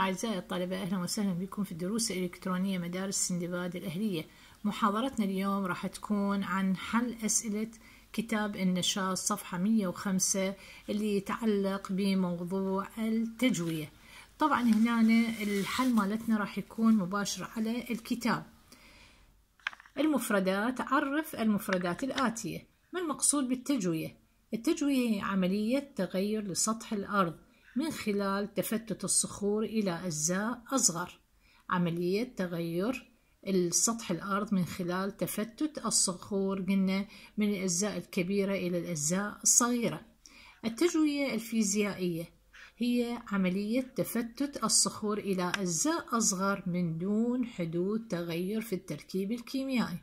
أعزائي الطلبة أهلا وسهلا بكم في الدروس الإلكترونية مدارس سندباد الأهلية محاضرتنا اليوم راح تكون عن حل أسئلة كتاب النشاط صفحة 105 اللي يتعلق بموضوع التجوية طبعا هنا الحل مالتنا راح يكون مباشر على الكتاب المفردات عرف المفردات الآتية ما المقصود بالتجوية؟ التجوية هي عملية تغير لسطح الأرض من خلال تفتت الصخور إلى أجزاء أصغر عملية تغير السطح الأرض من خلال تفتت الصخور قلنا من الأجزاء الكبيرة إلى الأجزاء الصغيرة التجوية الفيزيائية هي عملية تفتت الصخور إلى أجزاء أصغر من دون حدود تغير في التركيب الكيميائي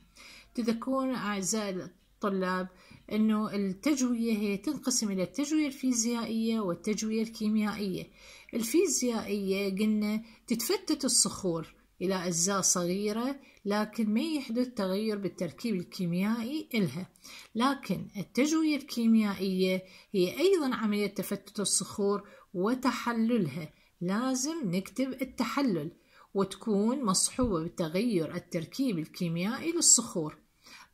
تذكرون أعزائي الطلاب أنه التجوية هي تنقسم إلى التجوية الفيزيائية والتجوية الكيميائية الفيزيائية قلنا تتفتت الصخور إلى أجزاء صغيرة لكن ما يحدث تغير بالتركيب الكيميائي إلها لكن التجوية الكيميائية هي أيضا عملية تفتت الصخور وتحللها لازم نكتب التحلل وتكون مصحوبة بتغير التركيب الكيميائي للصخور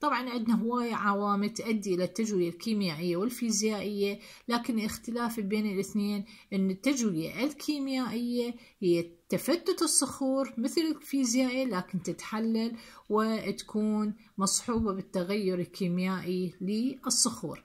طبعا عندنا هواية عوامل تؤدي إلى التجوية الكيميائية والفيزيائية لكن الاختلاف بين الاثنين أن التجوية الكيميائية هي تفتت الصخور مثل الفيزيائي لكن تتحلل وتكون مصحوبة بالتغير الكيميائي للصخور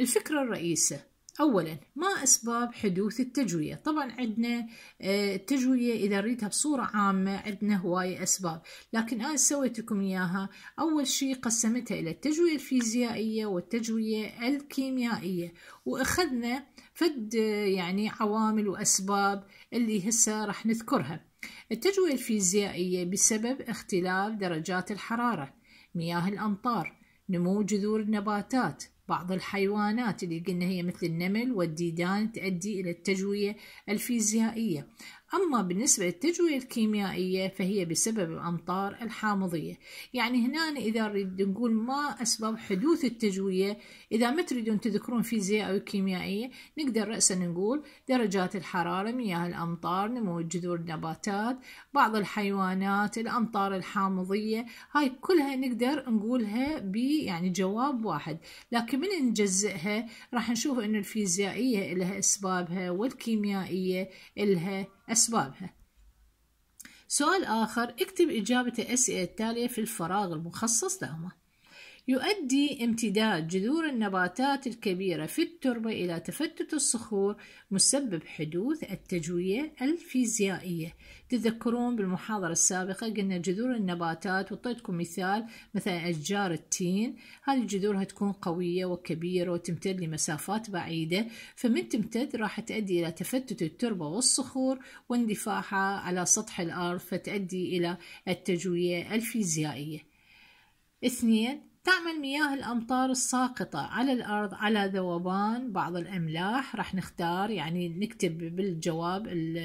الفكرة الرئيسة أولا ما أسباب حدوث التجوية طبعا عندنا آه، التجوية إذا نريدها بصورة عامة عندنا هواية أسباب لكن أنا سويت لكم إياها أول شيء قسمتها إلى التجوية الفيزيائية والتجوية الكيميائية وأخذنا فد آه، يعني عوامل وأسباب اللي هسه راح نذكرها التجوية الفيزيائية بسبب اختلاف درجات الحرارة مياه الأمطار نمو جذور النباتات بعض الحيوانات اللي قلنا هي مثل النمل والديدان تؤدي إلى التجوية الفيزيائية أما بالنسبة للتجوية الكيميائية فهي بسبب الأمطار الحامضية يعني هنا إذا نريد نقول ما أسباب حدوث التجوية إذا ما تريدون تذكرون فيزياء أو كيميائية نقدر رأسا نقول درجات الحرارة مياه الأمطار نمو جذور النباتات بعض الحيوانات الأمطار الحامضية هاي كلها نقدر نقولها ب يعني جواب واحد لكن من نجزئها راح نشوف أن الفيزيائية لها أسبابها والكيميائية لها أسبابها أسبابها سؤال آخر اكتب إجابة الأسئلة التالية في الفراغ المخصص لهما يؤدي امتداد جذور النباتات الكبيرة في التربة إلى تفتت الصخور مسبب حدوث التجوية الفيزيائية تذكرون بالمحاضرة السابقة قلنا جذور النباتات وطيتكم مثال مثلا أشجار التين هذه الجذور تكون قوية وكبيرة وتمتد لمسافات بعيدة فمن تمتد راح تؤدي إلى تفتت التربة والصخور واندفاعها على سطح الأرض فتؤدي إلى التجوية الفيزيائية اثنين تعمل مياه الأمطار الساقطة على الأرض على ذوبان بعض الأملاح راح نختار يعني نكتب بالجواب الـ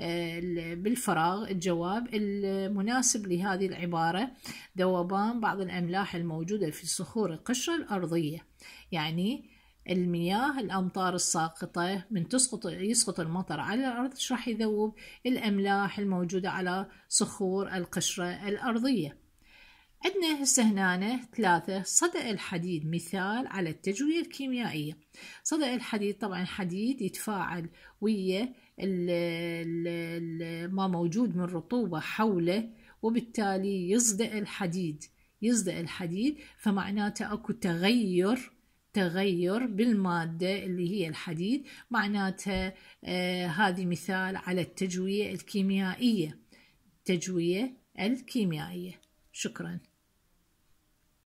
الـ بالفراغ الجواب المناسب لهذه العبارة ذوبان بعض الأملاح الموجودة في صخور القشرة الأرضية يعني المياه الأمطار الساقطة من تسقط يسقط المطر على الأرض راح يذوب الأملاح الموجودة على صخور القشرة الأرضية عندنا هسه هنا ثلاثة صدأ الحديد مثال على التجوية الكيميائية صدأ الحديد طبعا حديد يتفاعل ويا ما موجود من رطوبة حوله وبالتالي يصدأ الحديد يصدأ الحديد فمعناته أكو تغير تغير بالمادة اللي هي الحديد معناته آه هذه مثال على التجوية الكيميائية التجوية الكيميائية شكراً